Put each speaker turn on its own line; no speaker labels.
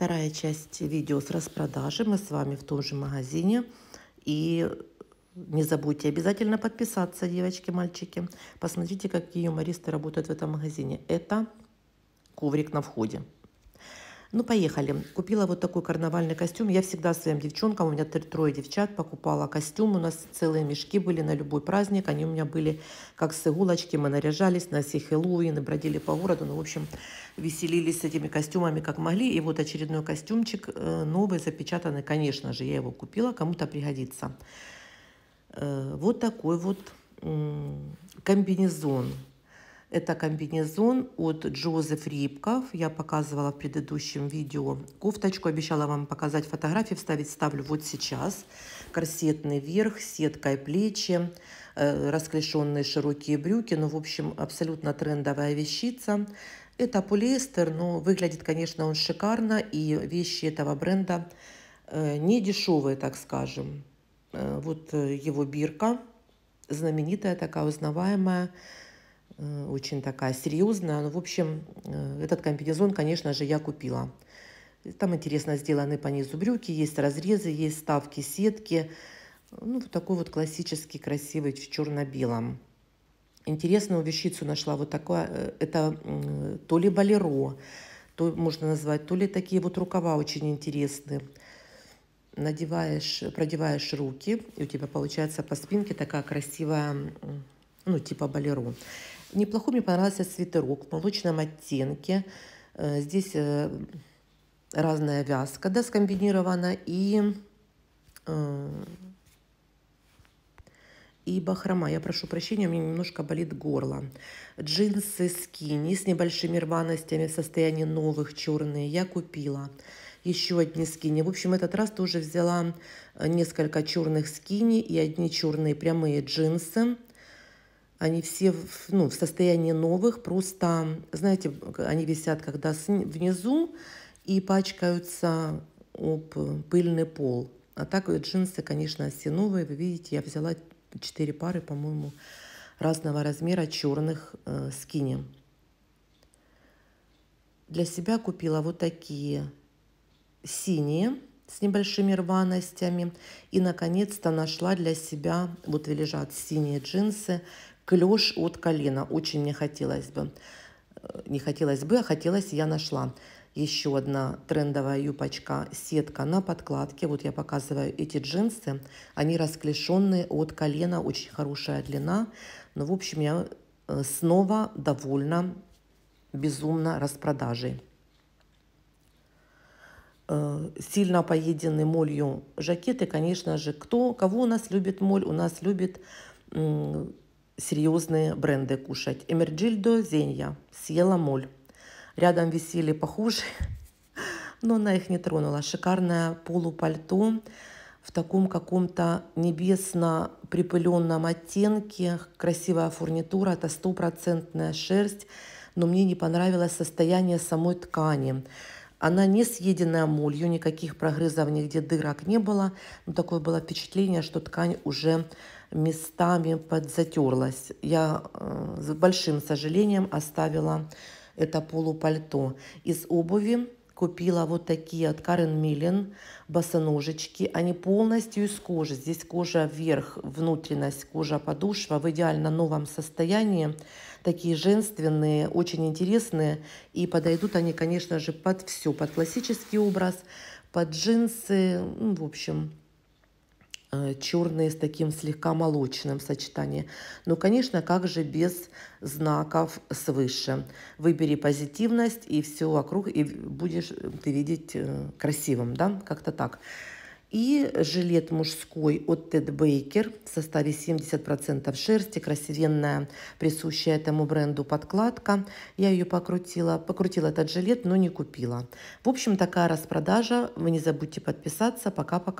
Вторая часть видео с распродажи. Мы с вами в том же магазине. И не забудьте обязательно подписаться, девочки, мальчики. Посмотрите, какие юмористы работают в этом магазине. Это коврик на входе. Ну, поехали. Купила вот такой карнавальный костюм. Я всегда своим девчонкам, у меня трое девчат, покупала костюм. У нас целые мешки были на любой праздник. Они у меня были как с иголочки. Мы наряжались на все Хэллоуины, бродили по городу. Ну, в общем, веселились с этими костюмами как могли. И вот очередной костюмчик э, новый, запечатанный, конечно же. Я его купила, кому-то пригодится. Э, вот такой вот комбинезон это комбинезон от Джозеф Рипков, Я показывала в предыдущем видео кофточку. Обещала вам показать фотографии, вставить ставлю вот сейчас. Корсетный верх, сеткой плечи, э, расклешенные широкие брюки. Ну, в общем, абсолютно трендовая вещица. Это полиэстер, но выглядит, конечно, он шикарно. И вещи этого бренда э, не дешевые, так скажем. Э, вот его бирка, знаменитая такая, узнаваемая Э, очень такая серьезная. Ну, в общем, э, этот комбинезон, конечно же, я купила. Там интересно сделаны по низу брюки, есть разрезы, есть ставки, сетки. Ну, вот такой вот классический, красивый, в черно-белом. Интересную вещицу нашла вот такая. Э, это то ли балеро, то можно назвать, то ли такие вот рукава очень интересные. Надеваешь, продеваешь руки, и у тебя получается по спинке такая красивая, ну, типа балеро. Неплохой мне понравился свитерок в молочном оттенке. Э, здесь э, разная вязка, да, скомбинирована и, э, и бахрома. Я прошу прощения, у меня немножко болит горло. Джинсы скини с небольшими рваностями в состоянии новых черные я купила еще одни скини. В общем, этот раз тоже взяла несколько черных скини и одни черные прямые джинсы они все в, ну, в состоянии новых, просто, знаете, они висят, когда внизу и пачкаются об пыльный пол. А так джинсы, конечно, все новые Вы видите, я взяла 4 пары, по-моему, разного размера черных э, скини. Для себя купила вот такие синие с небольшими рваностями. И, наконец-то, нашла для себя, вот лежат синие джинсы, клеш от колена. Очень не хотелось бы. Э, не хотелось бы, а хотелось я нашла. Еще одна трендовая юпочка сетка на подкладке. Вот я показываю эти джинсы. Они расклешенные от колена, очень хорошая длина. Но, ну, в общем, я э, снова довольна безумно распродажей. Э, сильно поедены молью жакеты, конечно же. Кто, кого у нас любит моль? У нас любит серьезные бренды кушать. Эмерджильдо Зенья съела моль. Рядом висели похуже, но она их не тронула. Шикарное полупальто в таком каком-то небесно припыленном оттенке, красивая фурнитура, это стопроцентная шерсть, но мне не понравилось состояние самой ткани. Она не съеденная молью, никаких прогрызов, нигде дырок не было. Но такое было впечатление, что ткань уже местами подзатерлась. Я э, с большим сожалением оставила это полупальто. Из обуви купила вот такие от Карен Миллен босоножечки. Они полностью из кожи. Здесь кожа вверх, внутренность, кожа подушва в идеально новом состоянии. Такие женственные, очень интересные. И подойдут они, конечно же, под все. Под классический образ, под джинсы, ну, в общем, Э, черные с таким слегка молочным сочетанием. Но, ну, конечно, как же без знаков свыше. Выбери позитивность, и все вокруг, и будешь э, ты видеть э, красивым, да, как-то так. И жилет мужской от Тед Бейкер в составе 70% шерсти, красивенная, присущая этому бренду подкладка. Я ее покрутила, покрутила этот жилет, но не купила. В общем, такая распродажа. Вы не забудьте подписаться. Пока-пока.